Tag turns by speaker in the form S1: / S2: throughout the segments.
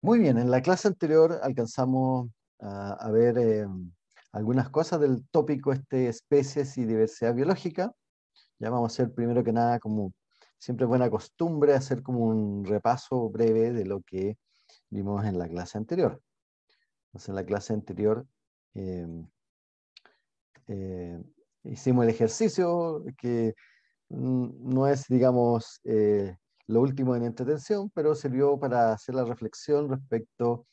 S1: Muy bien, en la clase anterior alcanzamos a, ver em, algunas cosas del tópico este especies y diversidad biológica. Ya vamos a hacer primero que nada, como siempre es buena costumbre, hacer como un repaso breve de lo que vimos en la clase anterior. en la clase anterior em, eh, hicimos el ejercicio que no es, digamos, eh, lo último en entretención, pero sirvió para hacer la reflexión respecto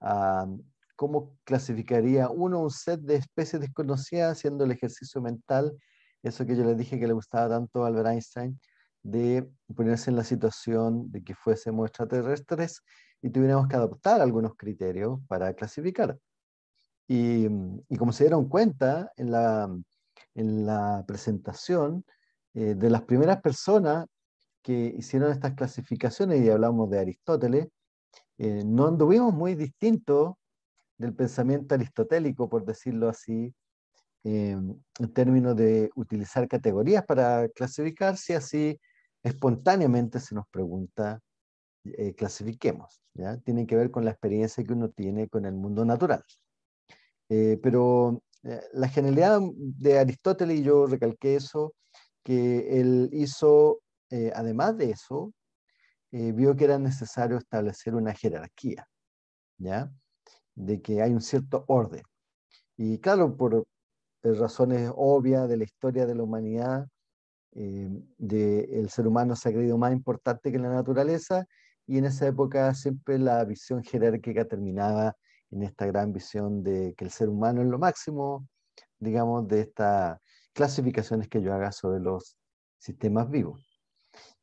S1: a mm, cómo clasificaría uno un set de especies desconocidas haciendo el ejercicio mental, eso que yo les dije que le gustaba tanto a Albert Einstein, de ponerse en la situación de que fuésemos extraterrestres y tuviéramos que adoptar algunos criterios para clasificar. Y, mm, como se dieron cuenta en la, mm, en la presentación, eh, de las primeras personas que hicieron estas clasificaciones, y hablamos de Aristóteles, eh, no anduvimos muy distintos del pensamiento aristotélico, por decirlo así, eh, en términos de utilizar categorías para clasificarse, así espontáneamente se nos pregunta, eh, clasifiquemos. ¿ya? Tiene que ver con la experiencia que uno tiene con el mundo natural. pero la genialidad de Aristóteles, y yo recalqué eso, que él hizo eh, además de eso, eh, vio que era necesario establecer una jerarquía, ¿ya? De que hay un cierto orden. Y claro, por eh, razones obvias de la historia de la humanidad, de, el ser humano se ha creído más importante que la naturaleza, y en esa época siempre la visión jerárquica terminaba en esta gran visión de que el ser humano es lo máximo, digamos, de estas clasificaciones que yo haga sobre los sistemas vivos.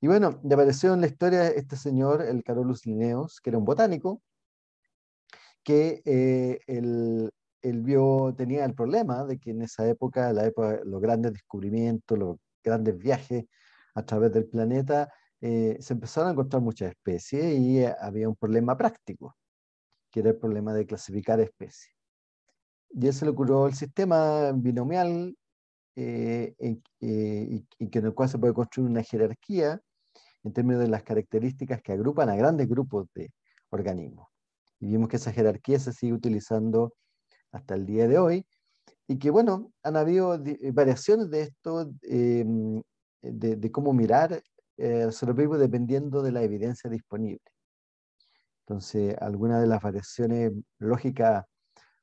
S1: Y bueno, ya apareció en la historia este señor, el Carolus Linneus, que era un botánico, que el, eh, él vio, tenía el problema de que en esa época, la época los grandes descubrimientos, los grandes viajes a través del planeta, eh, se empezaron a encontrar muchas especies y eh, había un problema práctico, que era el problema de clasificar especies. Y él se le ocurrió el sistema binomial eh, eh, y, que en el cual se puede construir una jerarquía en términos de las características que agrupan a grandes grupos de organismos. Y vimos que esa jerarquía se sigue utilizando hasta el día de hoy y que, bueno, han habido eh, variaciones de esto, de, cómo mirar el vivo dependiendo de la evidencia disponible. Entonces, algunas de las variaciones lógicas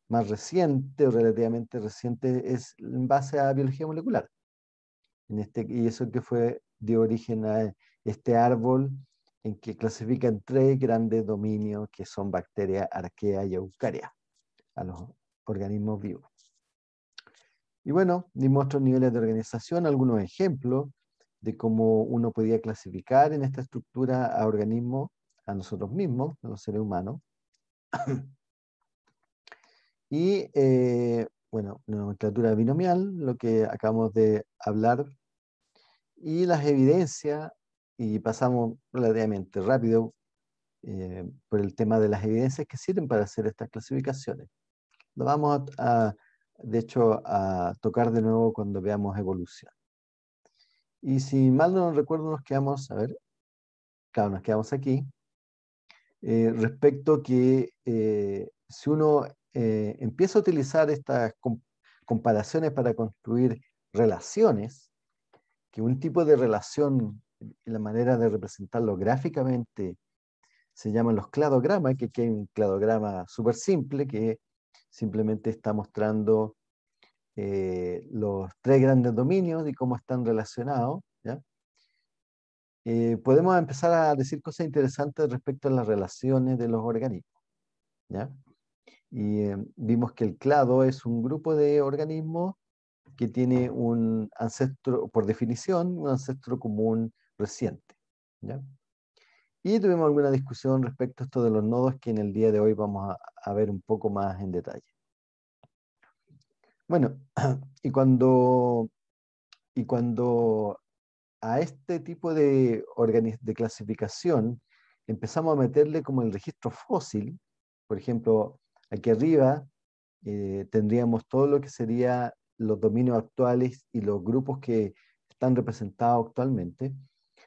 S1: más reciente o relativamente reciente es en base a biología molecular. En este, y eso que fue, dio origen a este árbol en que clasifican tres grandes dominios que son bacteria arquea y eucaria, a los organismos vivos. Y bueno, dimos otros niveles de organización, algunos ejemplos de cómo uno podía clasificar en esta estructura a organismos, a nosotros mismos, a los seres humanos. Y, eh, bueno, nomenclatura binomial, lo que acabamos de hablar, y las evidencias, y pasamos relativamente rápido eh, por el tema de las evidencias que sirven para hacer estas clasificaciones. Lo vamos a, de hecho, a tocar de nuevo cuando veamos evolución. Y si mal no recuerdo, nos quedamos, a ver, claro, nos quedamos aquí, eh, respecto que si uno eh, empiezo a utilizar estas comparaciones para construir relaciones, que un tipo de relación, la manera de representarlo gráficamente, se llaman los cladogramas, que aquí hay un cladograma súper simple que simplemente está mostrando eh, los tres grandes dominios y cómo están relacionados. Eh, podemos empezar a decir cosas interesantes respecto a las relaciones de los organismos. ¿ya? y eh, vimos que el clado es un grupo de organismos que tiene un ancestro, por definición, un ancestro común reciente. Y tuvimos alguna discusión respecto a esto de los nodos que en el día de hoy vamos a, ver un poco más en detalle. Bueno, y cuando, y cuando a este tipo de, de clasificación empezamos a meterle como el registro fósil, por ejemplo, Aquí arriba eh, tendríamos todo lo que serían los dominios actuales y los grupos que están representados actualmente.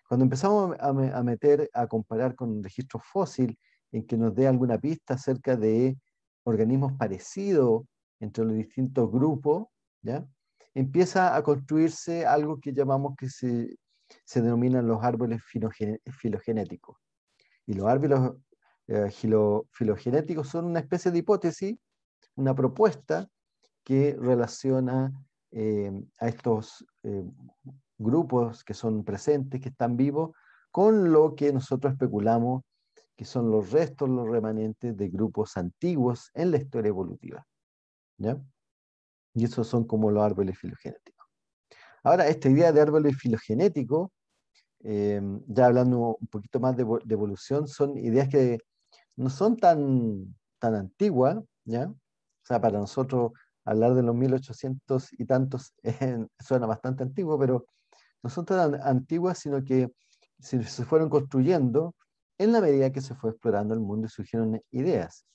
S1: Cuando empezamos a, meter, a comparar con un registro fósil en que nos dé alguna pista acerca de organismos parecidos entre los distintos grupos, ¿ya? empieza a construirse algo que llamamos que se, se denominan los árboles filogenéticos. Y los árboles eh, filogenéticos son una especie de hipótesis, una propuesta que relaciona eh, a estos eh, grupos que son presentes, que están vivos, con lo que nosotros especulamos que son los restos, los remanentes de grupos antiguos en la historia evolutiva. Y esos son como los árboles filogenéticos. Ahora, esta idea de árboles filogenéticos, ya hablando un poquito más de, evolución, son ideas que no son tan, tan antiguas, ¿ya? O sea, para nosotros hablar de los 1800 y tantos eh, suena bastante antiguo, pero no son tan antiguas, sino que se fueron construyendo en la medida que se fue explorando el mundo y surgieron ideas.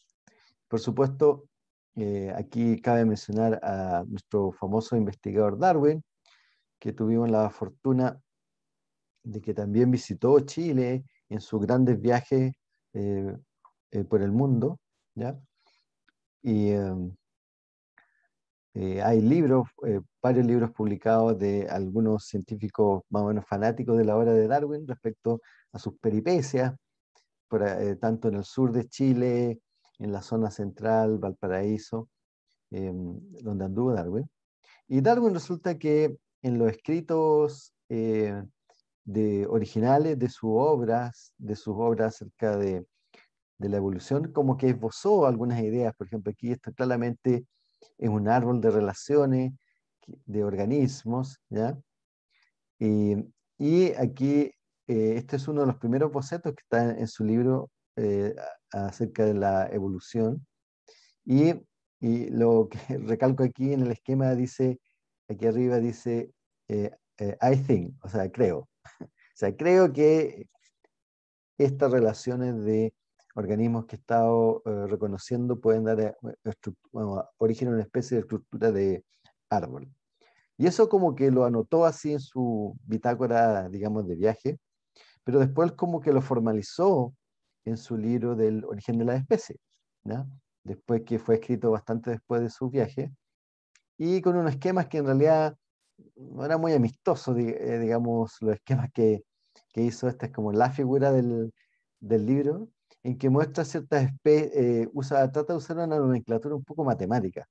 S1: Por supuesto, eh, aquí cabe mencionar a nuestro famoso investigador Darwin, que tuvimos la fortuna de que también visitó Chile en sus grandes viajes eh, eh, por el mundo, ¿ya? Y em, eh, hay libros, eh, varios libros publicados de algunos científicos más o menos fanáticos de la obra de Darwin respecto a sus peripecias, por, tanto en el sur de Chile, en la zona central, Valparaíso, em, donde anduvo Darwin. Y Darwin resulta que en los escritos de originales de sus obras, de sus obras acerca de de la evolución, como que esbozó algunas ideas. Por ejemplo, aquí esto claramente es un árbol de relaciones, de organismos, ¿ya? Y, y aquí, eh, este es uno de los primeros bocetos que está en, su libro eh, acerca de la evolución. Y, y, lo que recalco aquí en el esquema dice, aquí arriba dice, eh, I think, o sea, creo. o sea, creo que estas relaciones de organismos que he estado eh, reconociendo pueden dar eh, origen a una especie de estructura de árbol. Y eso como que lo anotó así en su bitácora, digamos, de viaje, pero después como que lo formalizó en su libro del origen de la especie, después que fue escrito bastante después de su viaje, y con unos esquemas que en realidad no eran muy amistosos, eh, digamos, los esquemas que, que hizo, esta es como la figura del, del libro, en que muestra ciertas especies, eh, usa, trata de usar una nomenclatura un poco matemática,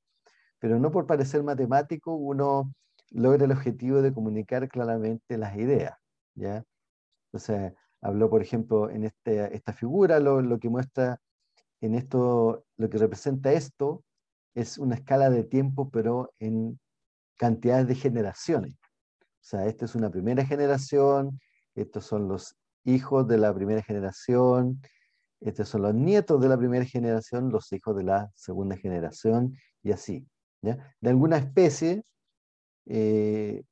S1: pero no por parecer matemático uno logra el objetivo de comunicar claramente las ideas, ¿ya? Entonces, habló, por ejemplo, en este, esta figura, lo, lo que muestra en esto, lo que representa esto, es una escala de tiempo, pero en cantidades de generaciones. O sea, esta es una primera generación, estos son los hijos de la primera generación, estos son los nietos de la primera generación, los hijos de la segunda generación y así. De alguna especie, eh,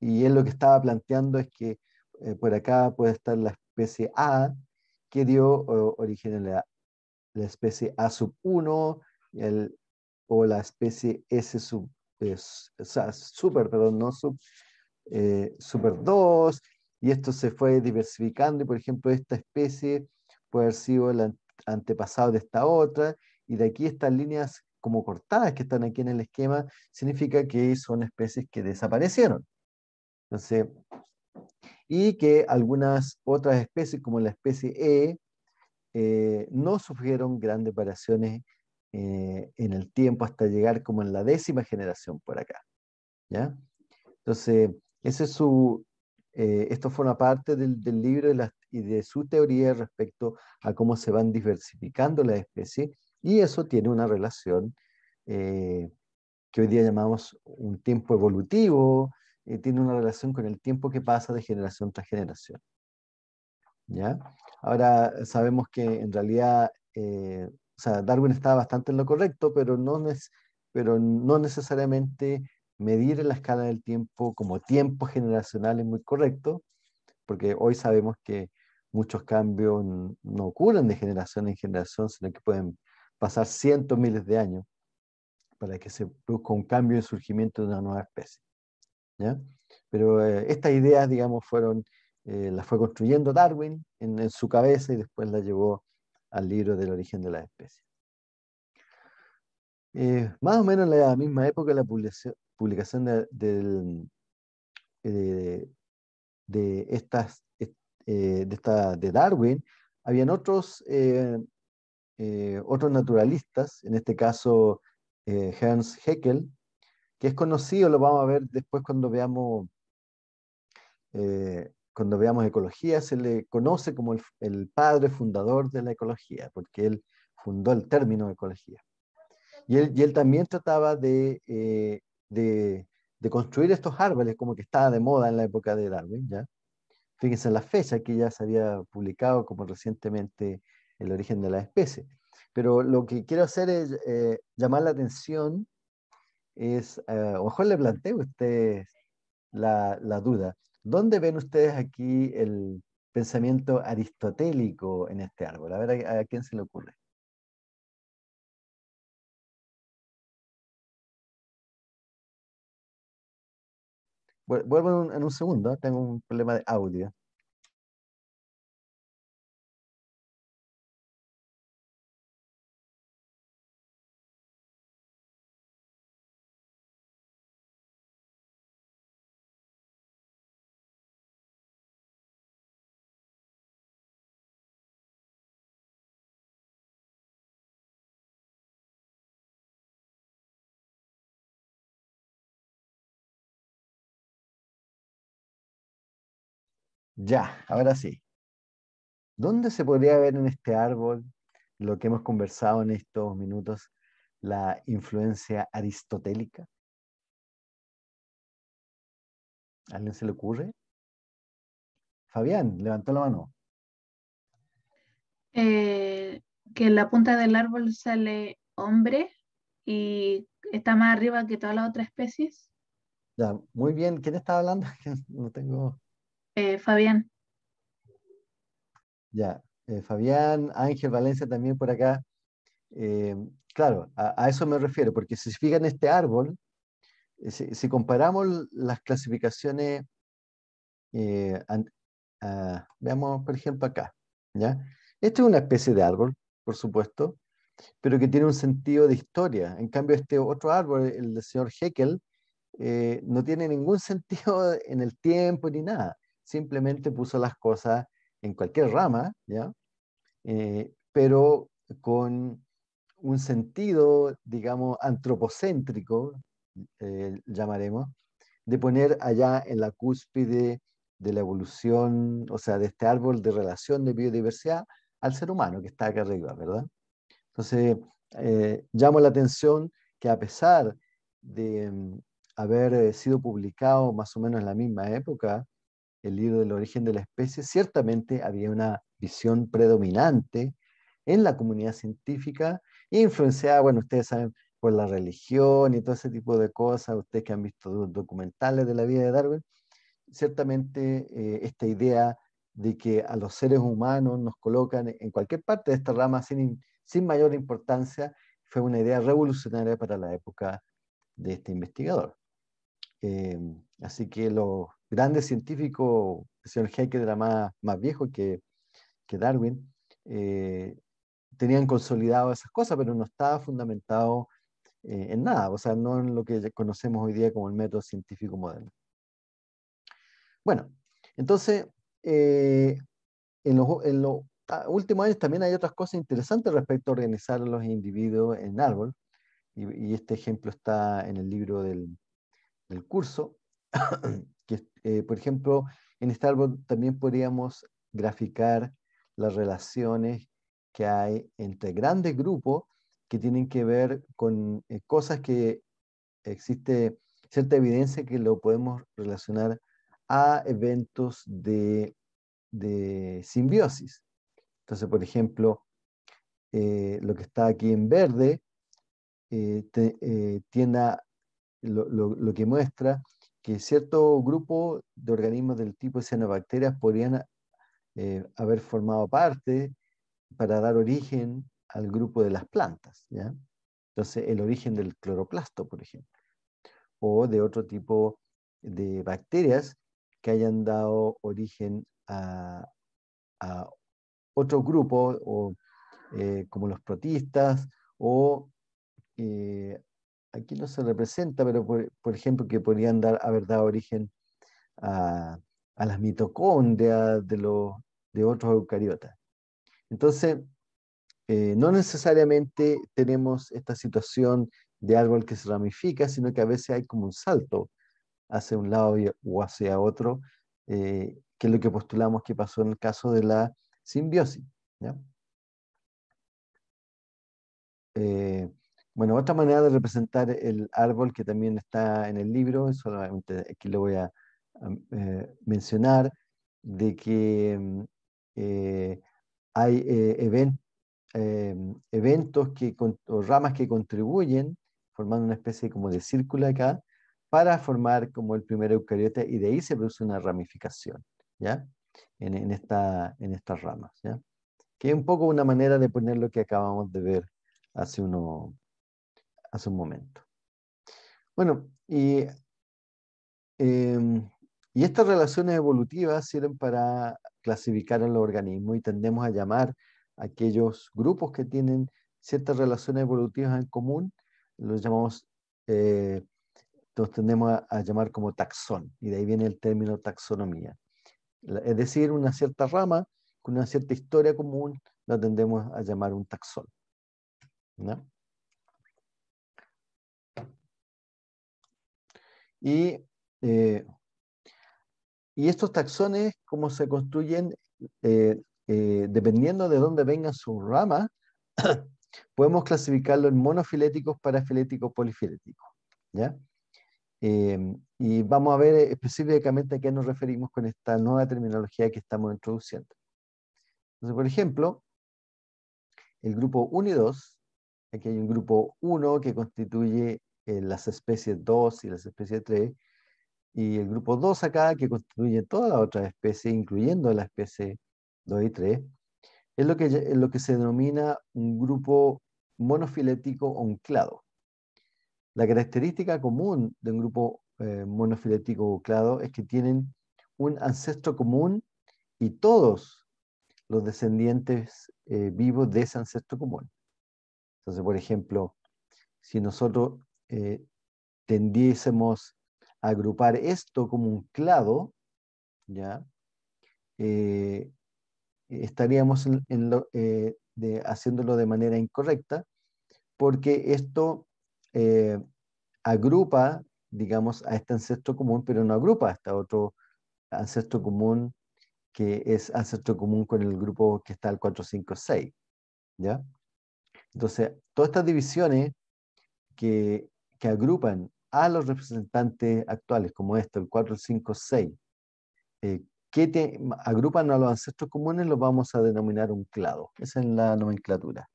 S1: y él lo que estaba planteando es que eh, por acá puede estar la especie A, que dio origen a la, especie A sub 1, o la especie S sub, super, perdón, no sub, eh, super 2, y esto se fue diversificando, y por ejemplo esta especie puede haber sido el antepasado de esta otra, y de aquí estas líneas como cortadas que están aquí en el esquema, significa que son especies que desaparecieron. Entonces, y que algunas otras especies, como la especie E, eh, no sufrieron grandes variaciones eh, en el tiempo hasta llegar como en la décima generación por acá. ¿ya? Entonces, ese es su, eh, esto forma parte del, del libro de las y de su teoría respecto a cómo se van diversificando las especies, y eso tiene una relación eh, que hoy día llamamos un tiempo evolutivo, eh, tiene una relación con el tiempo que pasa de generación tras generación. ¿Ya? Ahora sabemos que en realidad, eh, o sea, Darwin estaba bastante en lo correcto, pero no, pero no necesariamente medir en la escala del tiempo como tiempo generacional es muy correcto, porque hoy sabemos que muchos cambios no ocurren de generación en generación, sino que pueden pasar cientos, miles de años para que se produzca un cambio y surgimiento de una nueva especie. Pero eh, estas ideas, digamos, fueron, eh, las fue construyendo Darwin en, su cabeza y después las llevó al libro del origen de las Especies. Eh, más o menos en la misma época, la publicación, de, de estas eh, de, esta, de Darwin, habían otros, eh, eh, otros naturalistas, en este caso Hans Haeckel, que es conocido, lo vamos a ver después cuando veamos, cuando veamos ecología, se le conoce como el, padre fundador de la ecología, porque él fundó el término ecología. Y él, y él, también trataba de, de, de, construir estos árboles, como que estaba de moda en la época de Darwin, ¿ya? Fíjense en la fecha que ya se había publicado como recientemente El origen de la especie. Pero lo que quiero hacer es eh, llamar la atención, es, eh, mejor le planteo a ustedes la, duda, ¿dónde ven ustedes aquí el pensamiento aristotélico en este árbol? A ver, a quién se le ocurre? Vuelvo en un, segundo, ¿eh? tengo un problema de audio. Ya, ahora sí. ¿Dónde se podría ver en este árbol lo que hemos conversado en estos minutos, la influencia aristotélica? alguien se le ocurre? Fabián, levantó la mano. Eh, que en la punta del árbol sale hombre y está más arriba que todas las otras especies. Ya, muy bien. ¿Quién está hablando? no tengo. Eh, Fabián. Ya, eh, Fabián, Ángel Valencia también por acá. Eh, claro, a, eso me refiero, porque si se fijan este árbol, si, comparamos las clasificaciones, veamos por ejemplo acá, ¿ya? Este es una especie de árbol, por supuesto, pero que tiene un sentido de historia. En cambio, este otro árbol, el del señor Heckel, no tiene ningún sentido en el tiempo ni nada simplemente puso las cosas en cualquier rama, eh, pero con un sentido, digamos, antropocéntrico, eh, llamaremos, de poner allá en la cúspide de la evolución, o sea, de este árbol de relación de biodiversidad al ser humano que está acá arriba, ¿verdad? Entonces, eh, llamo la atención que a pesar de mm, haber sido publicado más o menos en la misma época, el libro del origen de la especie, ciertamente había una visión predominante en la comunidad científica, influenciada, bueno, ustedes saben, por la religión y todo ese tipo de cosas, ustedes que han visto documentales de la vida de Darwin, ciertamente eh, esta idea de que a los seres humanos nos colocan en cualquier parte de esta rama sin, mayor importancia, fue una idea revolucionaria para la época de este investigador. Em, Así que los grandes científicos, el señor era más, viejo que, Darwin, eh, tenían consolidado esas cosas, pero no estaba fundamentado eh, en nada, o sea, no en lo que conocemos hoy día como el método científico moderno. Bueno, entonces, eh, en los, ah, últimos años también hay otras cosas interesantes respecto a organizar a los individuos en árbol, y, este ejemplo está en el libro del, del curso, Eh, por ejemplo, en este árbol también podríamos graficar las relaciones que hay entre grandes grupos que tienen que ver con eh, cosas que existe cierta evidencia que lo podemos relacionar a eventos de, simbiosis. Entonces, por ejemplo, eh, lo que está aquí en verde eh, tienda, lo, que muestra que cierto grupo de organismos del tipo cianobacterias podrían eh, haber formado parte para dar origen al grupo de las plantas. Entonces, el origen del cloroplasto, por ejemplo, o de otro tipo de bacterias que hayan dado origen a, otro grupo, o, eh, como los protistas, o eh, aquí no se representa, pero por, ejemplo que podrían dar, haber dado origen a, las mitocondrias de, otros eucariotas. Entonces, eh, no necesariamente tenemos esta situación de árbol que se ramifica, sino que a veces hay como un salto hacia un lado o hacia otro, eh, que es lo que postulamos que pasó en el caso de la simbiosis. ¿ya? Eh, bueno, otra manera de representar el árbol que también está en el libro, solamente aquí lo voy a, eh, mencionar, de que mm, eh, hay eh, eventos que, o ramas que contribuyen, formando una especie como de círculo acá, para formar como el primer eucariota y de ahí se produce una ramificación, ¿ya? En, esta, en estas ramas, ¿ya? Que es un poco una manera de poner lo que acabamos de ver hace unos hace un momento. Bueno, y, em, y estas relaciones evolutivas sirven para clasificar a los organismos y tendemos a llamar a aquellos grupos que tienen ciertas relaciones evolutivas en común, los llamamos, eh, los tendemos a, llamar como taxón, y de ahí viene el término taxonomía. es decir, una cierta rama con una cierta historia común la tendemos a llamar un taxón. ¿no? Eh, y, estos taxones, como se construyen, eh, eh, dependiendo de dónde vengan su rama podemos clasificarlo en monofiléticos, parafiléticos, polifiléticos. y vamos a ver específicamente a qué nos referimos con esta nueva terminología que estamos introduciendo. Entonces, por ejemplo, el grupo 1 y 2, aquí hay un grupo 1 que constituye eh, las especies 2 y las especies 3, y el grupo 2 acá, que constituye toda otra otra especie, incluyendo la especie 2 y 3, es lo que, es lo que se denomina un grupo monofilético onclado. La característica común de un grupo eh, monofilético monofilético clado es que tienen un ancestro común y todos los descendientes eh, vivos de ese ancestro común. Entonces, por ejemplo, si nosotros eh, tendiésemos a agrupar esto como un clado, ¿ya? Eh, estaríamos en, eh, haciéndolo de manera incorrecta, porque esto agrupa, digamos, a este ancestro común, pero no agrupa a este otro ancestro común que es ancestro común con el grupo que está al 456. ¿ya? Entonces, todas estas divisiones que que agrupan a los representantes actuales, como esto, el 4, 5, 6, que agrupan a los ancestros comunes, los vamos a denominar un clado. Esa es la nomenclatura.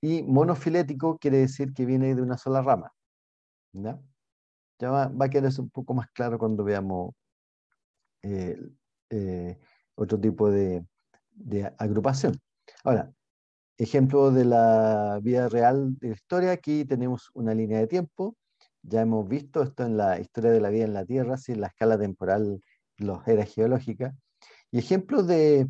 S1: Y monofilético quiere decir que viene de una sola rama. Ya va, va, a quedar un poco más claro cuando veamos eh, eh, otro tipo de, de agrupación. Ahora, Ejemplo de la vida real de la historia, aquí tenemos una línea de tiempo, ya hemos visto esto en la historia de la vida en la Tierra, así en la escala temporal los eras geológicas, y ejemplos de,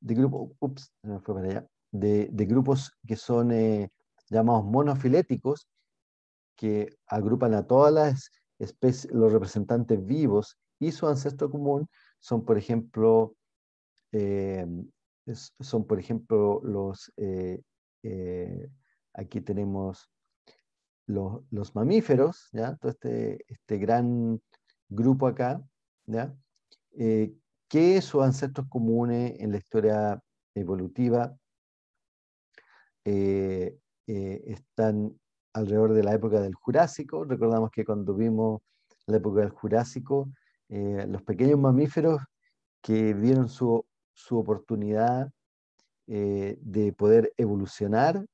S1: de grupos, no fue de, de, grupos que son eh, llamados monofiléticos, que agrupan a todas las especies, los representantes vivos y su ancestro común, son por ejemplo eh, son, por ejemplo, los, eh, eh, aquí tenemos los, mamíferos, ¿ya? todo este, este gran grupo acá, ¿ya? Eh, que sus ancestros comunes en la historia evolutiva están alrededor de la época del Jurásico. Recordamos que cuando vimos la época del Jurásico, los pequeños mamíferos que vieron su su oportunidad eh, de poder evolucionar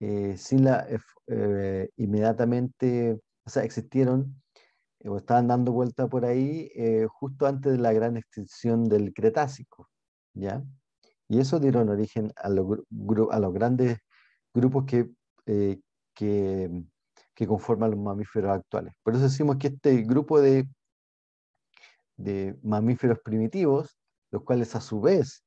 S1: eh, sin la eh, inmediatamente, o sea, existieron o estaban dando vuelta por ahí justo antes de la gran extinción del Cretácico, ¿ya? Y eso dieron origen a, a los grandes grupos que, que, conforman los mamíferos actuales. Por eso decimos que este grupo de de mamíferos primitivos los cuales a su vez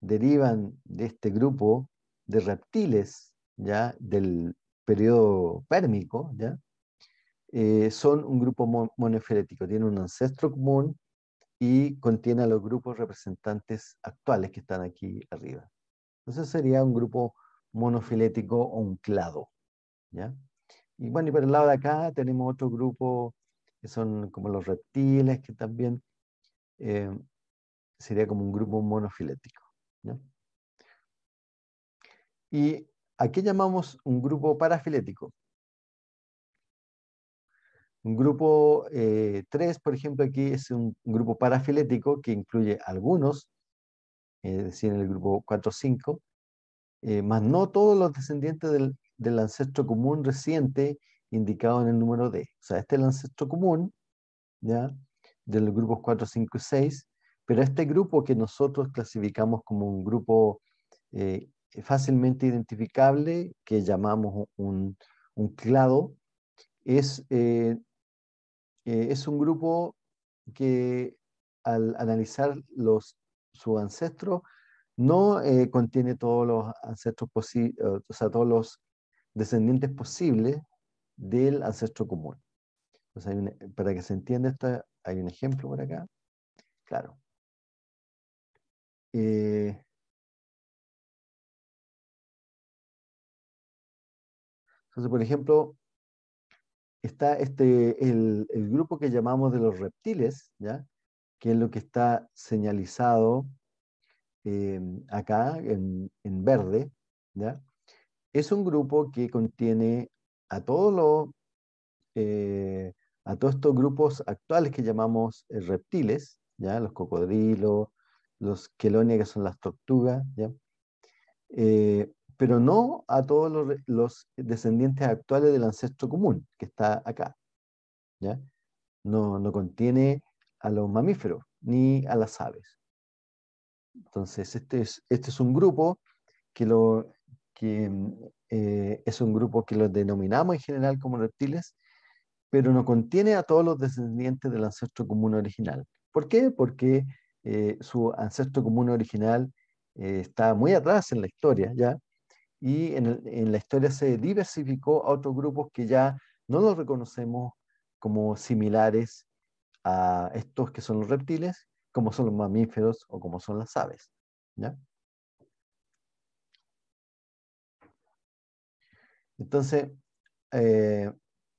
S1: derivan de este grupo de reptiles ya del periodo pérmico, ¿ya? Eh, son un grupo monofilético, tiene tienen un ancestro común y contiene a los grupos representantes actuales que están aquí arriba. Entonces sería un grupo monofilético o un clado. Y bueno, y por el lado de acá tenemos otro grupo que son como los reptiles, que también eh, sería como un grupo monofilético. ¿Y a qué llamamos un grupo parafilético? Un grupo 3, eh, por ejemplo, aquí es un, grupo parafilético que incluye algunos, es decir, en el grupo 4-5, eh, más no todos los descendientes del, ancestro común reciente indicado en el número D. O sea, este es el ancestro común, ¿ya? del grupos 4, 5 y 6, pero este grupo que nosotros clasificamos como un grupo eh, fácilmente identificable, que llamamos un, clado, es, eh, eh, es un grupo que al analizar los, su ancestro, no contiene todos los ancestros posibles, o sea, todos los descendientes posibles del ancestro común. para que se entienda esto, hay un ejemplo por acá. Claro. Eh, entonces, por ejemplo, está este, el, grupo que llamamos de los reptiles, ¿ya? que es lo que está señalizado eh, acá en, verde. Es un grupo que contiene a todos eh, a todos estos grupos actuales que llamamos reptiles, ¿ya? los cocodrilos, los quelonia, que son las tortugas, ¿ya? Eh, pero no a todos los, descendientes actuales del ancestro común que está acá. ¿ya? No, contiene a los mamíferos ni a las aves. Entonces, este es, este un grupo que, lo, que eh, es un grupo que lo denominamos en general como reptiles, pero no contiene a todos los descendientes del ancestro común original. ¿Por qué? Porque eh, su ancestro común original eh, está muy atrás en la historia, ¿ya? Y en, la historia se diversificó a otros grupos que ya no los reconocemos como similares a estos que son los reptiles, como son los mamíferos o como son las aves, ¿ya? Entonces, eh,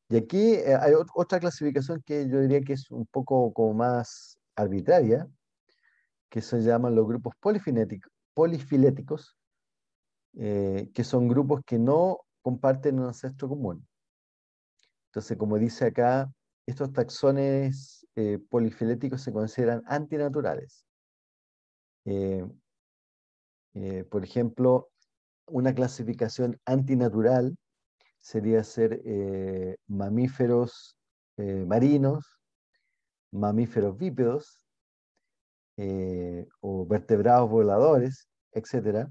S1: y aquí hay otra clasificación que yo diría que es un poco como más arbitraria, que se llaman los grupos polifiléticos, eh, que son grupos que no comparten un ancestro común. Entonces, como dice acá, estos taxones eh, polifiléticos se consideran antinaturales. Eh, por ejemplo, una clasificación antinatural sería ser mamíferos marinos, mamíferos bípedos, eh, o vertebrados voladores, etc.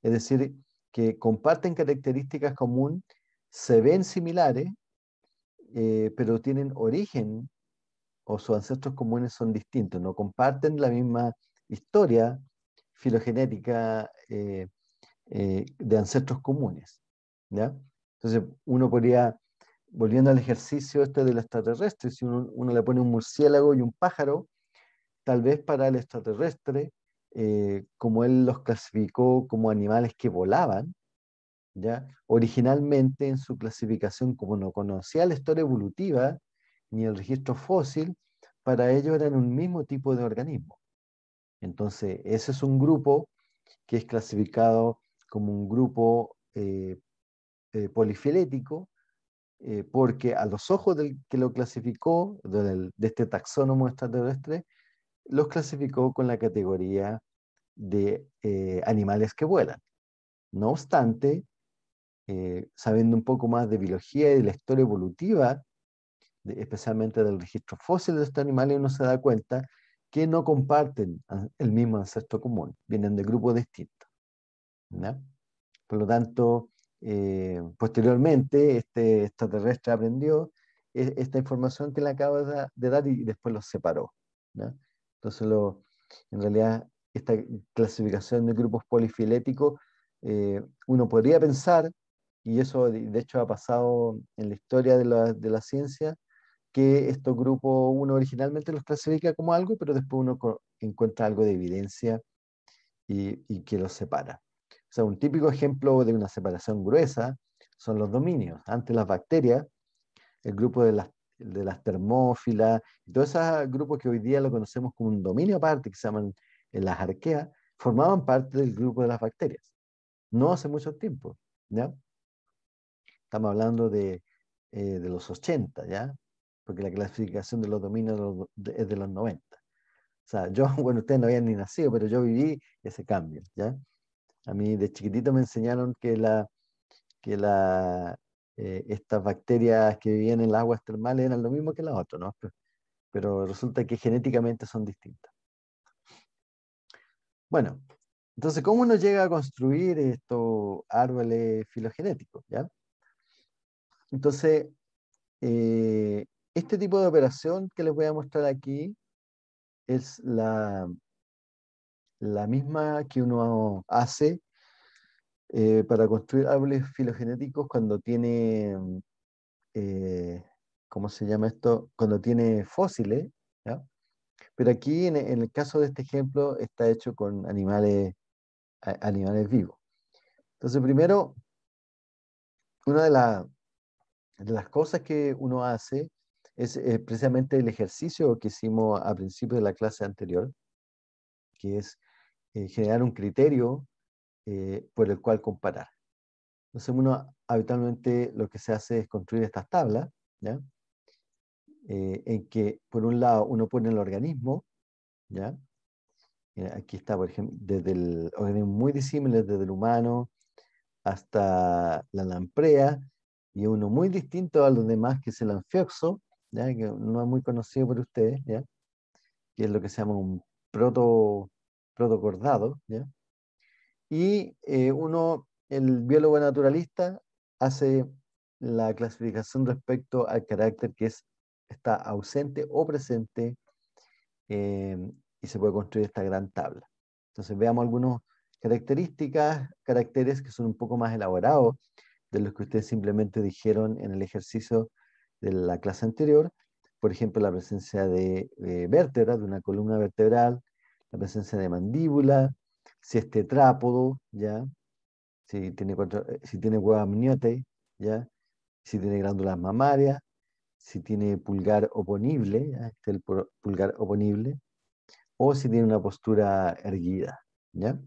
S1: Es decir, que comparten características comunes, se ven similares, eh, pero tienen origen o sus ancestros comunes son distintos, no comparten la misma historia filogenética eh, de ancestros comunes. Entonces, uno podría, volviendo al ejercicio este del extraterrestre, si uno, le pone un murciélago y un pájaro, tal vez para el extraterrestre, eh, como él los clasificó como animales que volaban, ¿ya? originalmente en su clasificación, como no conocía la historia evolutiva ni el registro fósil, para ellos eran un mismo tipo de organismo. Entonces, ese es un grupo que es clasificado como un grupo eh, eh, polifilético, porque a los ojos del que lo clasificó, de este taxónomo extraterrestre, los clasificó con la categoría de eh, animales que vuelan. No obstante, eh, sabiendo un poco más de biología y de la historia evolutiva, especialmente del registro fósil de estos animales, uno se da cuenta que no comparten el mismo ancestro común, vienen de grupos distintos. Por lo tanto, eh, posteriormente, este extraterrestre aprendió e, esta información que le acaba de dar y después los separó. ¿no? Entonces, en realidad, esta clasificación de grupos polifiléticos, eh, uno podría pensar, y eso de hecho ha pasado en la historia de la, ciencia, que estos grupos uno originalmente los clasifica como algo, pero después uno encuentra algo de evidencia y, y, que los separa. O sea, un típico ejemplo de una separación gruesa son los dominios. Antes las bacterias, el grupo de las de las termófilas, y todos esos grupos que hoy día lo conocemos como un dominio aparte, que se llaman eh, las arqueas, formaban parte del grupo de las bacterias. No hace mucho tiempo, ¿ya? Estamos hablando de, eh, los 80, ¿ya? Porque la clasificación de los dominios es de los 90. O sea, yo, bueno, ustedes no habían ni nacido, pero yo viví ese cambio, ¿ya? A mí de chiquitito me enseñaron que la, que la, eh, estas bacterias que vivían en las aguas termales eran lo mismo que las otras, Pero, resulta que genéticamente son distintas. Bueno, entonces, ¿cómo uno llega a construir estos árboles filogenéticos? Entonces, eh, este tipo de operación que les voy a mostrar aquí es la, la misma que uno hace eh, para construir árboles filogenéticos cuando tiene, mm, eh, ¿cómo se llama esto? Cuando tiene fósiles, Pero aquí, en, el caso de este ejemplo, está hecho con animales, animales vivos. Entonces, primero, una de, de, las cosas que uno hace es, eh, precisamente el ejercicio que hicimos a principio de la clase anterior, que es generar un criterio eh, por el cual comparar. Entonces uno habitualmente lo que se hace es construir estas tablas, ¿ya? Eh, en que por un lado uno pone el organismo, ¿ya? aquí está, por ejemplo, desde el organismo muy disímiles desde el humano hasta la lamprea, y uno muy distinto a los demás que es el anfioxo, ¿ya? que no es muy conocido por ustedes, ¿ya? que es lo que se llama un proto, protocordado, ¿ya? Y eh, uno, el biólogo naturalista, hace la clasificación respecto al carácter que es, está ausente o presente eh, y se puede construir esta gran tabla. Entonces veamos algunas características, caracteres que son un poco más elaborados de los que ustedes simplemente dijeron en el ejercicio de la clase anterior. Por ejemplo, la presencia de, de vértebras, de una columna vertebral, la presencia de mandíbula, si es tetrápodo, ¿ya? Si tiene, cuatro, eh, si tiene ¿ya? Si tiene glándulas mamarias, si tiene pulgar oponible, este, pulgar oponible, o si tiene una postura erguida, ¿ya?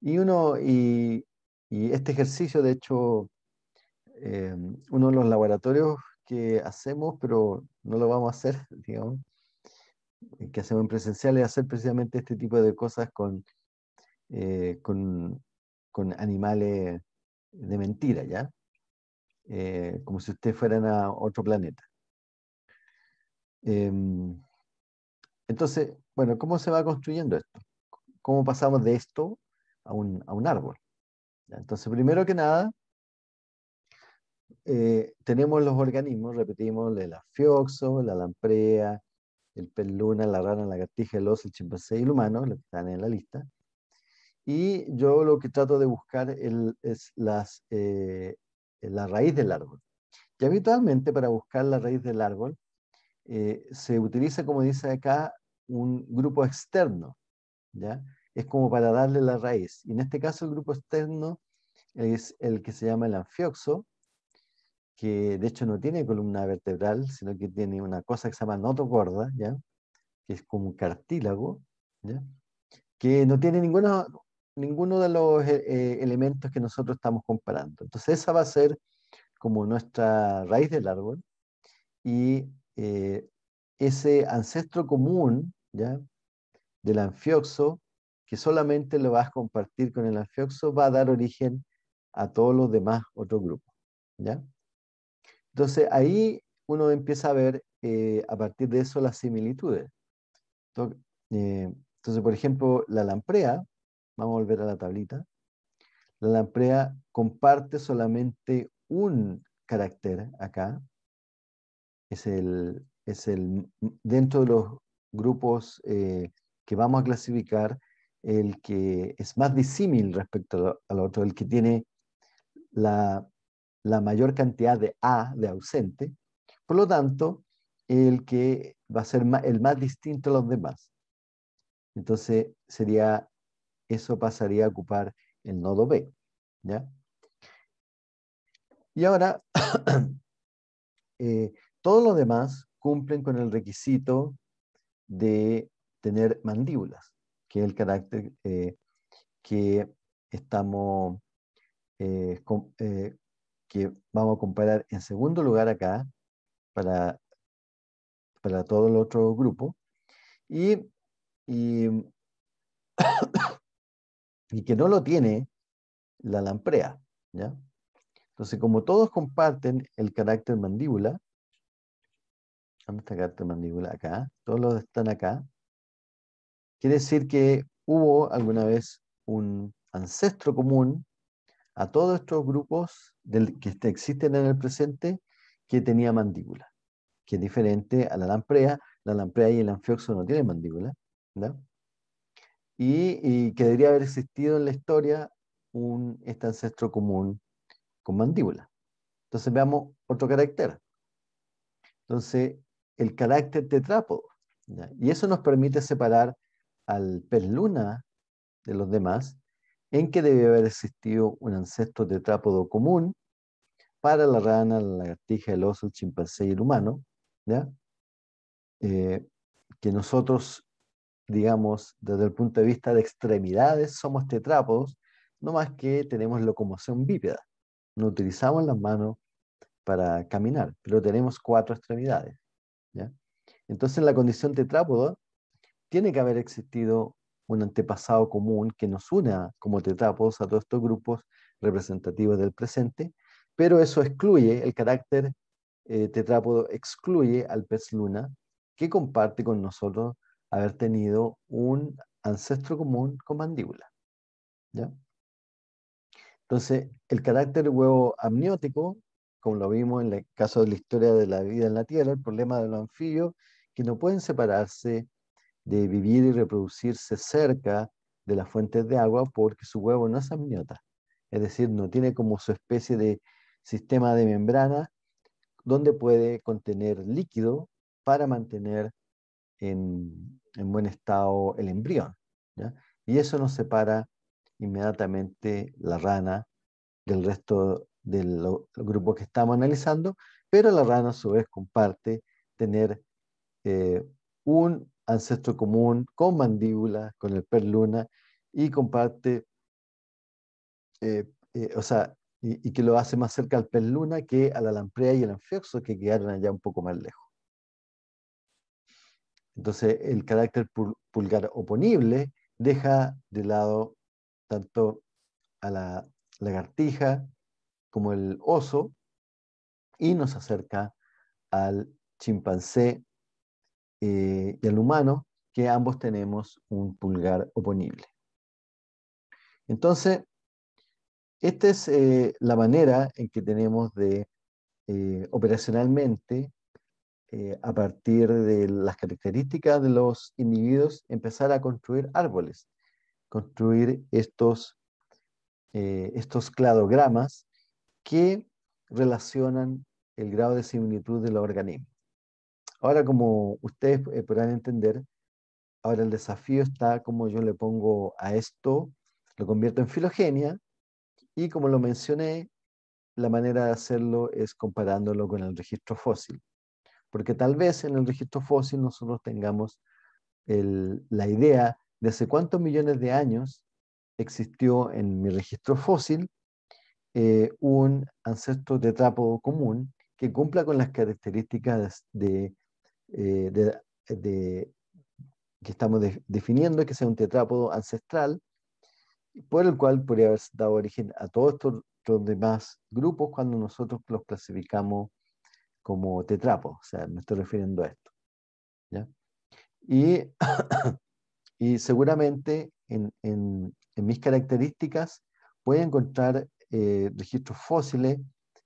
S1: Y uno, y, este ejercicio, de hecho, eh, uno de los laboratorios que hacemos, pero no lo vamos a hacer, digamos, eh, que hacemos en presencial es hacer precisamente este tipo de cosas con eh, con, animales de mentira, ¿ya? Eh, como si ustedes fueran a otro planeta. Em, entonces, bueno, ¿cómo se va construyendo esto? ¿Cómo pasamos de esto a un, árbol? Entonces, primero que nada, eh, tenemos los organismos, repetimos, el afioxo, la lamprea, el pez la rana, la gatija, el oso, el chimpancé y el humano, los que están en la lista y yo lo que trato de buscar es las, eh, la raíz del árbol. Y habitualmente para buscar la raíz del árbol eh, se utiliza, como dice acá, un grupo externo, ¿ya? Es como para darle la raíz. Y en este caso el grupo externo es el que se llama el anfioxo, que de hecho no tiene columna vertebral, sino que tiene una cosa que se llama notocorda, ¿ya? Que es como un cartílago, ¿ya? Que no tiene ninguna ninguno de los eh, eh, elementos que nosotros estamos comparando. Entonces esa va a ser como nuestra raíz del árbol y eh, ese ancestro común ¿ya? del anfioxo, que solamente lo vas a compartir con el anfioxo, va a dar origen a todos los demás otros grupos. ¿ya? Entonces ahí uno empieza a ver a partir de eso las similitudes. Entonces, por ejemplo, la lamprea, Vamos a volver a la tablita. La lamprea comparte solamente un carácter acá. Es el, es el dentro de los grupos eh, que vamos a clasificar, el que es más disímil respecto al otro, el que tiene la, mayor cantidad de A de ausente, por lo tanto, el que va a ser el más distinto a los demás. Entonces sería eso pasaría a ocupar el nodo B. ¿ya? Y ahora, eh, todos los demás cumplen con el requisito de tener mandíbulas, que es el carácter eh, que estamos, eh, que vamos a comparar en segundo lugar acá, para, para todo el otro grupo. y y que no lo tiene, la lamprea, ¿ya? Entonces, como todos comparten el carácter mandíbula, ¿dónde está el carácter mandíbula? Acá, todos los están acá. Quiere decir que hubo alguna vez un ancestro común a todos estos grupos del, que este, existen en el presente que tenía mandíbula, que es diferente a la lamprea. La lamprea y el anfioxo no tienen mandíbula, ¿verdad?, y, que debería haber existido en la historia un, este ancestro común con mandíbula. Entonces veamos otro carácter. Entonces, el carácter tetrápodo. Y eso nos permite separar al pez luna de los demás, en que debe haber existido un ancestro tetrápodo común para la rana, la lagartija, el oso, el chimpancé y el humano, ¿ya? Eh, que nosotros digamos, desde el punto de vista de extremidades, somos tetrápodos, no más que tenemos locomoción bípeda. No utilizamos las manos para caminar, pero tenemos cuatro extremidades. Entonces, en la condición tetrápoda, tiene que haber existido un antepasado común que nos una como tetrápodos a todos estos grupos representativos del presente, pero eso excluye, el carácter eh, tetrápodo excluye al pez luna, que comparte con nosotros haber tenido un ancestro común con mandíbula. ¿ya? Entonces, el carácter huevo amniótico, como lo vimos en el caso de la historia de la vida en la Tierra, el problema de los anfibios, que no pueden separarse de vivir y reproducirse cerca de las fuentes de agua porque su huevo no es amniota. Es decir, no tiene como su especie de sistema de membrana donde puede contener líquido para mantener en, buen estado el embrión. Y eso nos separa inmediatamente la rana del resto del grupo que estamos analizando, pero la rana a su vez comparte tener eh, un ancestro común con mandíbula, con el perluna, y comparte, eh, eh, o sea, y, que lo hace más cerca al perluna que a la lamprea y el anfioxo que quedaron allá un poco más lejos. Entonces, el carácter pulgar oponible deja de lado tanto a la lagartija como el oso y nos acerca al chimpancé eh, y al humano, que ambos tenemos un pulgar oponible. Entonces, esta es eh, la manera en que tenemos de eh, operacionalmente eh, a partir de las características de los individuos, empezar a construir árboles, construir estos, eh, estos cladogramas que relacionan el grado de similitud de los organismos. Ahora, como ustedes eh, podrán entender, ahora el desafío está como yo le pongo a esto, lo convierto en filogenia y como lo mencioné, la manera de hacerlo es comparándolo con el registro fósil porque tal vez en el registro fósil nosotros tengamos la idea de hace cuántos millones de años existió en mi registro fósil eh, un ancestro tetrápodo común que cumpla con las características de, eh, que estamos definiendo, que sea un tetrápodo ancestral, por el cual podría haber dado origen a todos estos demás grupos cuando nosotros los clasificamos como tetrapo, o sea, me estoy refiriendo a esto. ¿ya? Y, y seguramente en, en, mis características voy a encontrar eh, registros fósiles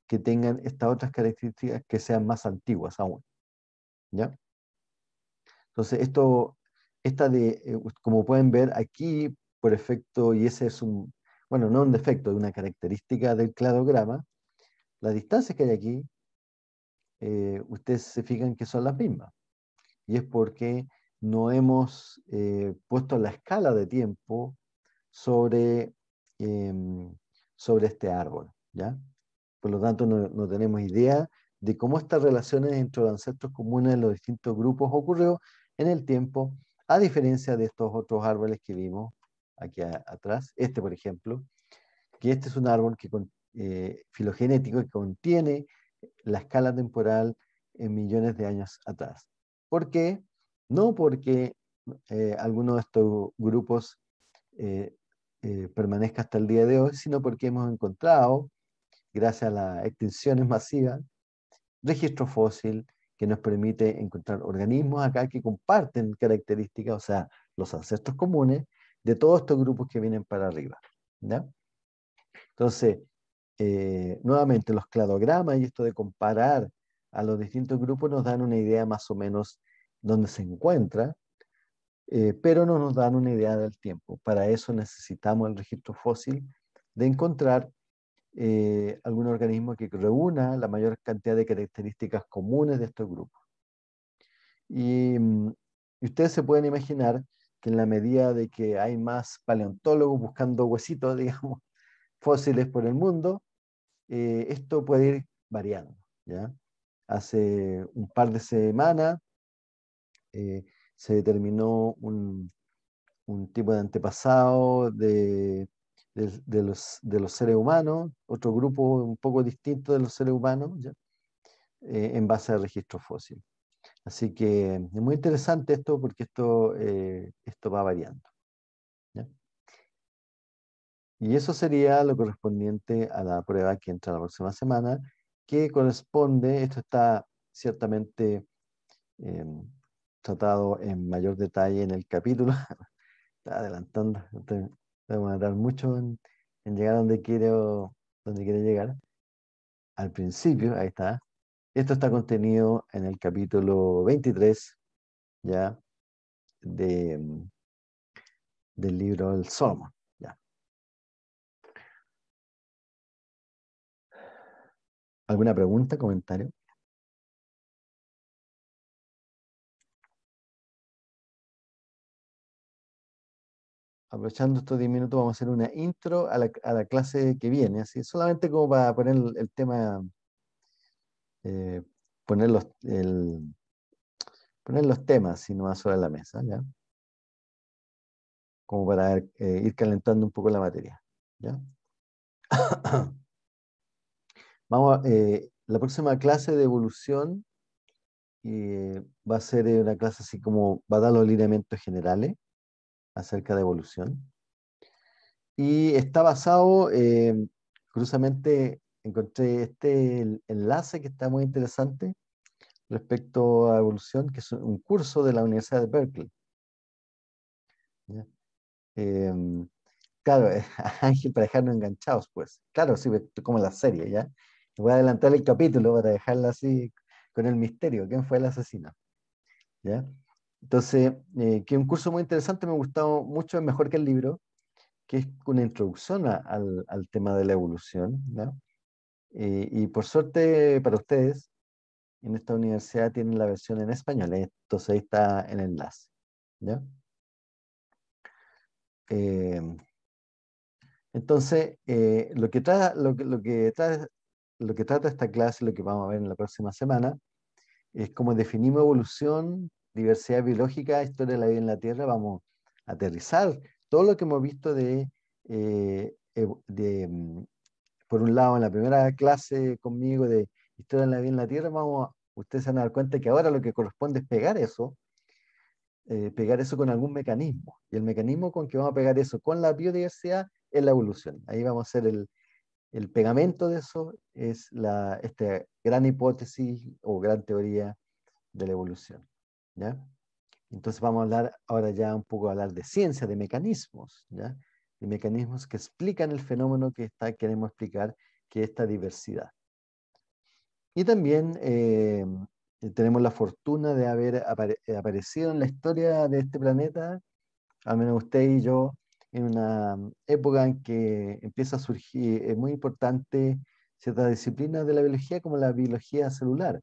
S1: que tengan estas otras características que sean más antiguas aún. ¿ya? Entonces, esto, esta de, eh, como pueden ver aquí, por efecto, y ese es un, bueno, no un defecto, es una característica del cladograma, la distancia que hay aquí eh, ustedes se fijan que son las mismas. Y es porque no hemos eh, puesto la escala de tiempo sobre, em, sobre este árbol. ¿ya? Por lo tanto, no, tenemos idea de cómo estas relaciones entre los ancestros comunes de los distintos grupos ocurrió en el tiempo, a diferencia de estos otros árboles que vimos aquí atrás. Este, por ejemplo, que este es un árbol que eh, filogenético que contiene la escala temporal en millones de años atrás. ¿Por qué? No porque eh, alguno de estos grupos eh, eh, permanezca hasta el día de hoy, sino porque hemos encontrado, gracias a las extinciones masivas, registro fósil que nos permite encontrar organismos acá que comparten características, o sea, los ancestros comunes de todos estos grupos que vienen para arriba. Entonces, eh, nuevamente los cladogramas y esto de comparar a los distintos grupos nos dan una idea más o menos dónde se encuentra, eh, pero no nos dan una idea del tiempo. Para eso necesitamos el registro fósil de encontrar eh, algún organismo que reúna la mayor cantidad de características comunes de estos grupos. Mm, y ustedes se pueden imaginar que en la medida de que hay más paleontólogos buscando huesitos, digamos, fósiles por el mundo, eh, esto puede ir variando. ¿ya? Hace un par de semanas eh, se determinó un, tipo de antepasado de, los, seres humanos, otro grupo un poco distinto de los seres humanos, eh, en base al registro fósil. Así que es muy interesante esto porque esto, esto va variando. Y eso sería lo correspondiente a la prueba que entra la próxima semana, que corresponde, esto está ciertamente em, tratado en mayor detalle en el capítulo, adelantando, vamos a dar mucho en, llegar donde quiero, donde quiero llegar. Al principio, ahí está, esto está contenido en el capítulo 23, ya, de, del libro del Solomon. ¿Alguna pregunta, comentario? Aprovechando estos 10 minutos, vamos a hacer una intro a la, clase que viene, así solamente como para poner el, tema, eh, poner, los, el, poner los temas, sino más sobre la mesa, ¿ya? Como para eh, ir calentando un poco la materia, ¿ya? Vamos eh, la próxima clase de evolución eh, va a ser eh, una clase así como va a dar los lineamientos generales acerca de evolución. Y está basado, eh, curiosamente, encontré este enlace que está muy interesante respecto a evolución, que es un curso de la Universidad de Berkeley. Em, claro, Ángel, para dejarnos enganchados, pues. Claro, sí, como la serie, ¿ya? voy a adelantar el capítulo para dejarla así con el misterio, ¿quién fue el asesino? ¿Ya? Entonces, eh, que un curso muy interesante, me ha gustado mucho, es mejor que el libro, que es una introducción al, tema de la evolución. ¿no? Eh, y por suerte para ustedes, en esta universidad tienen la versión en español, ¿eh? entonces ahí está el enlace. ¿ya? entonces, lo que, trae, lo, lo que trae lo que trata esta clase, lo que vamos a ver en la próxima semana, es cómo definimos evolución, diversidad biológica, historia de la vida en la Tierra. Vamos a aterrizar todo lo que hemos visto de, eh, mm, por un lado, en la primera clase conmigo de historia de la vida en la Tierra, vamos a, ustedes se van a dar cuenta que ahora lo que corresponde es pegar eso, eh, pegar eso con algún mecanismo. Y el mecanismo con que vamos a pegar eso con la biodiversidad es la evolución. Ahí vamos a hacer el, el pegamento de eso es la, esta gran hipótesis o gran teoría de la evolución. Entonces vamos a hablar ahora ya un poco hablar de ciencia, de mecanismos, de mecanismos que explican el fenómeno que está, queremos explicar, que es esta diversidad. Y también eh, tenemos la fortuna de haber aparecido en la historia de este planeta, al menos usted y yo, en una mm, época en que empieza a surgir, es muy importante ciertas disciplinas de la biología como la biología celular,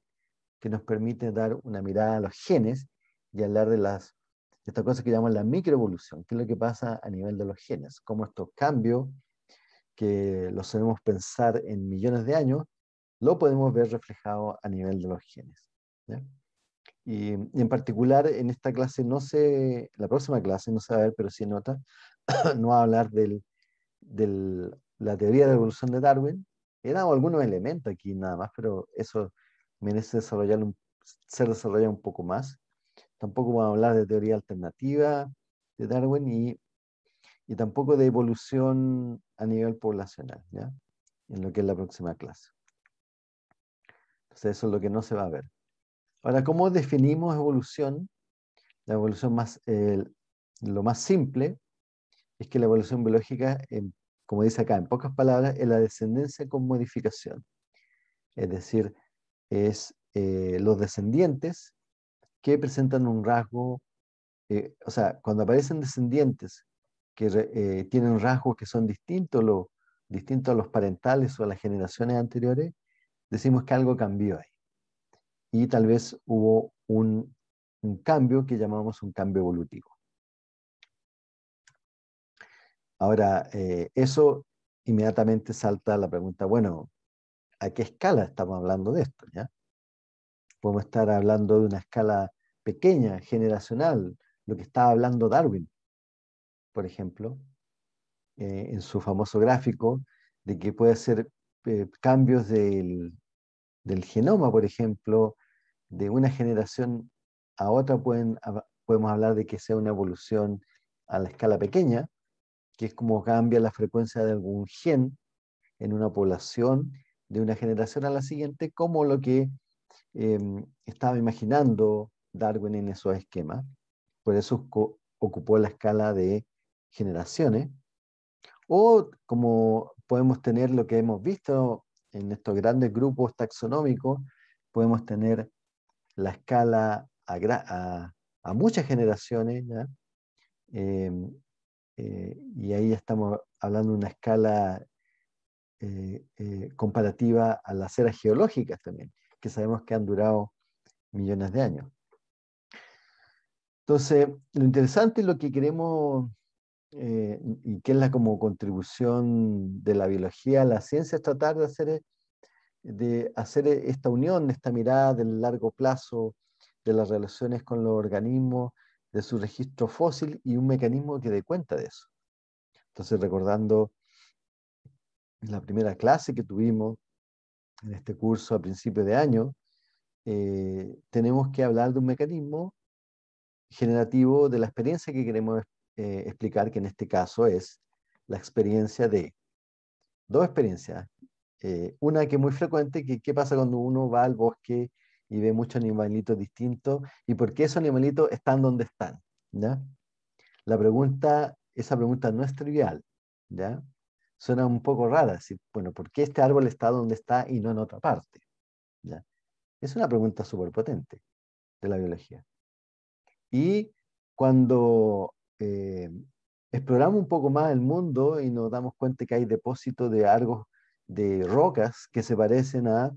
S1: que nos permite dar una mirada a los genes y hablar de las estas cosas que llamamos la microevolución, qué es lo que pasa a nivel de los genes, cómo estos cambios que los sabemos pensar en millones de años, lo podemos ver reflejado a nivel de los genes. Y, en particular en esta clase no sé la próxima clase no se va a ver, pero sí en otra, no a hablar de la teoría de la evolución de Darwin. Era dado algunos elementos aquí nada más, pero eso merece desarrollar un, ser desarrollado un poco más. Tampoco voy a hablar de teoría alternativa de Darwin y, tampoco de evolución a nivel poblacional, ¿ya? en lo que es la próxima clase. Entonces eso es lo que no se va a ver. Ahora, ¿cómo definimos evolución? La evolución más, lo más simple es que la evolución biológica, em, como dice acá, en pocas palabras, es la descendencia con modificación. Es decir, es eh, los descendientes que presentan un rasgo, eh, o sea, cuando aparecen descendientes que eh, tienen rasgos que son distintos, distintos a los parentales o a las generaciones anteriores, decimos que algo cambió ahí. Y tal vez hubo un cambio que llamamos un cambio evolutivo. Ahora, eh, eso inmediatamente salta la pregunta, bueno, ¿a qué escala estamos hablando de esto? ¿ya? Podemos estar hablando de una escala pequeña, generacional, lo que estaba hablando Darwin, por ejemplo, eh, en su famoso gráfico de que puede ser eh, cambios del, genoma, por ejemplo, de una generación a otra podemos hablar de que sea una evolución a la escala pequeña, que es como cambia la frecuencia de algún gen en una población de una generación a la siguiente, como lo que em, estaba imaginando Darwin en esos esquemas. Por eso ocupó la escala de generaciones. O como podemos tener lo que hemos visto en estos grandes grupos taxonómicos, podemos tener la escala a, muchas generaciones, em, eh, y ahí estamos hablando de una escala eh, eh, comparativa a las eras geológicas también, que sabemos que han durado millones de años. Entonces, lo interesante es lo que queremos, y que es la como contribución de la biología a la ciencia, es tratar de hacer, de hacer esta unión, esta mirada del largo plazo, de las relaciones con los organismos de su registro fósil y un mecanismo que dé cuenta de eso. Entonces, recordando la primera clase que tuvimos en este curso a principio de año, eh, tenemos que hablar de un mecanismo generativo de la experiencia que queremos eh, explicar, que en este caso es la experiencia de dos experiencias. Eh, una que es muy frecuente, que qué pasa cuando uno va al bosque y ve muchos animalitos distintos y por qué esos animalitos están donde están. ¿ya? La pregunta, esa pregunta no es trivial. ¿ya? Suena un poco rara, bueno, ¿por qué este árbol está donde está y no en otra parte? Es una pregunta súper potente de la biología. Y cuando eh, exploramos un poco más el mundo y nos damos cuenta que hay depósitos de algo, de rocas que se parecen a,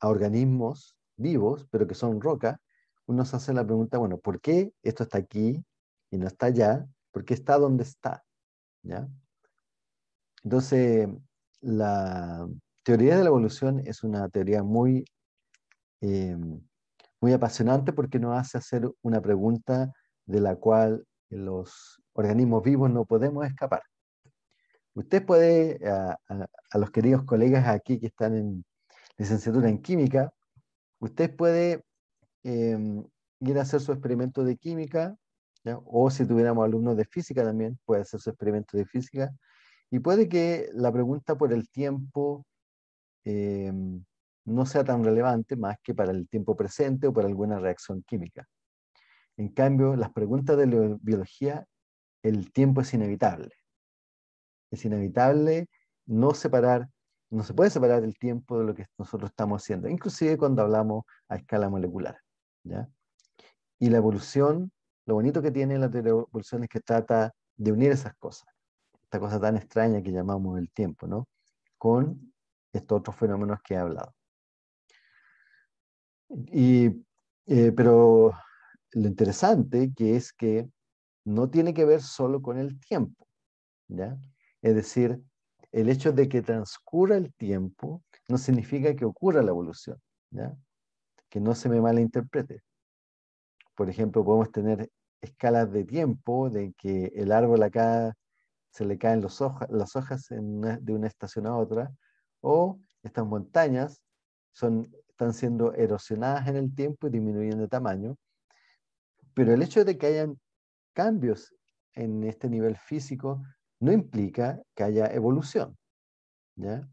S1: a organismos vivos, pero que son roca, uno se hace la pregunta, bueno, ¿por qué esto está aquí y no está allá? ¿Por qué está donde está? Entonces, la teoría de la evolución es una teoría muy, eh, muy apasionante porque nos hace hacer una pregunta de la cual los organismos vivos no podemos escapar. Usted puede, a los queridos colegas aquí que están en licenciatura en química, usted puede em, ir a hacer su experimento de química, o si tuviéramos alumnos de física también, puede hacer su experimento de física, y puede que la pregunta por el tiempo em, no sea tan relevante más que para el tiempo presente o para alguna reacción química. En cambio, las preguntas de biología, el tiempo es inevitable. Es inevitable no separar no se puede separar el tiempo de lo que nosotros estamos haciendo, inclusive cuando hablamos a escala molecular. Y la evolución, lo bonito que tiene la teoría evolución es que trata de unir esas cosas, esta cosa tan extraña que llamamos el tiempo, ¿no? con estos otros fenómenos que he hablado. Y, eh, pero lo interesante que es que no tiene que ver solo con el tiempo, Es decir, el hecho de que transcurra el tiempo no significa que ocurra la evolución, Que no se me malinterprete. Por ejemplo, podemos tener escalas de tiempo de que el árbol acá se le caen las hojas de una estación a otra, o estas montañas están siendo erosionadas en el tiempo y disminuyendo de tamaño, pero el hecho de que hayan cambios en este nivel físico no implica que haya evolución. ¿ya?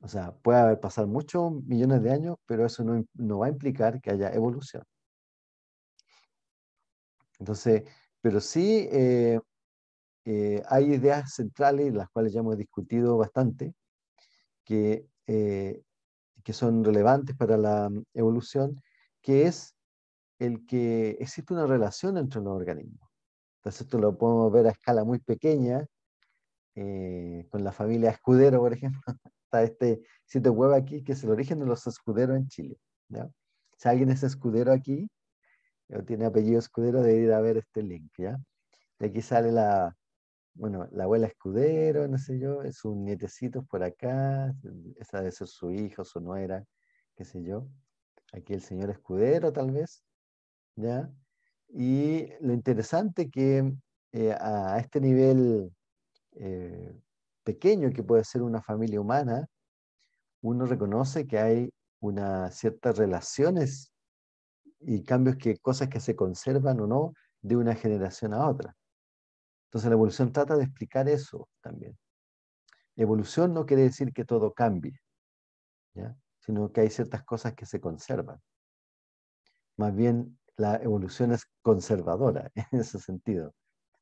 S1: O sea, puede haber pasado muchos millones de años, pero eso no, va a implicar que haya evolución. Entonces, pero sí eh, eh, hay ideas centrales, las cuales ya hemos discutido bastante, que, eh, que son relevantes para la mm, evolución, que es el que existe una relación entre los organismos. Entonces, esto lo podemos ver a escala muy pequeña, eh, con la familia Escudero, por ejemplo, está este sitio web aquí que es el origen de los escuderos en Chile. Si alguien es escudero aquí, o tiene apellido escudero, debe ir a ver este link. ¿ya? Y aquí sale la, bueno, la abuela escudero, no sé yo, es un nietecito por acá, esa debe ser su hijo, su nuera, qué sé yo. Aquí el señor escudero, tal vez. ¿ya? Y lo interesante que eh, a este nivel eh, pequeño que puede ser una familia humana, uno reconoce que hay unas ciertas relaciones y cambios que cosas que se conservan o no de una generación a otra. Entonces la evolución trata de explicar eso también. Evolución no quiere decir que todo cambie, sino que hay ciertas cosas que se conservan. Más bien la evolución es conservadora en ese sentido.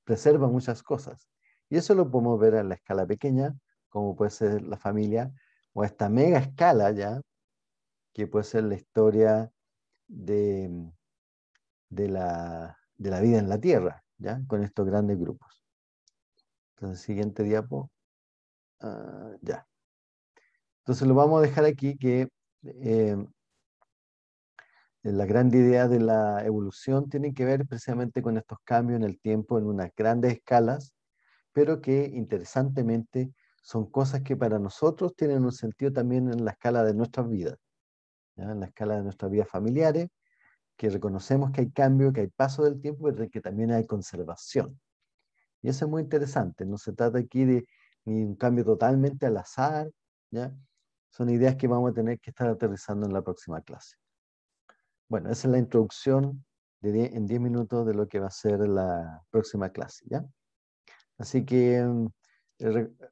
S1: Preserva muchas cosas, y eso lo podemos ver a la escala pequeña, como puede ser la familia, o a esta mega escala ya, que puede ser la historia de, la, vida en la Tierra, ya, con estos grandes grupos. Entonces, siguiente diapo. Ah, ya. Entonces lo vamos a dejar aquí que eh, la gran idea de la evolución tiene que ver precisamente con estos cambios en el tiempo en unas grandes escalas pero que interesantemente son cosas que para nosotros tienen un sentido también en la escala de nuestras vidas, en la escala de nuestras vidas familiares, que reconocemos que hay cambio, que hay paso del tiempo, pero que también hay conservación. Y eso es muy interesante, no se trata aquí de un cambio totalmente al azar, son ideas que vamos a tener que estar aterrizando en la próxima clase. Bueno, esa es la introducción en 10 minutos de lo que va a ser la próxima clase. ¿ya? Así que mm,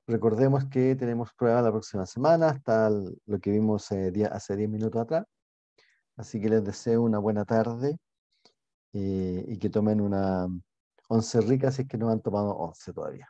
S1: recordemos que tenemos prueba la próxima semana, hasta lo que vimos eh, día, hace 10 minutos atrás. Así que les deseo una buena tarde eh, y que tomen una mm, once rica si es que no han tomado once todavía.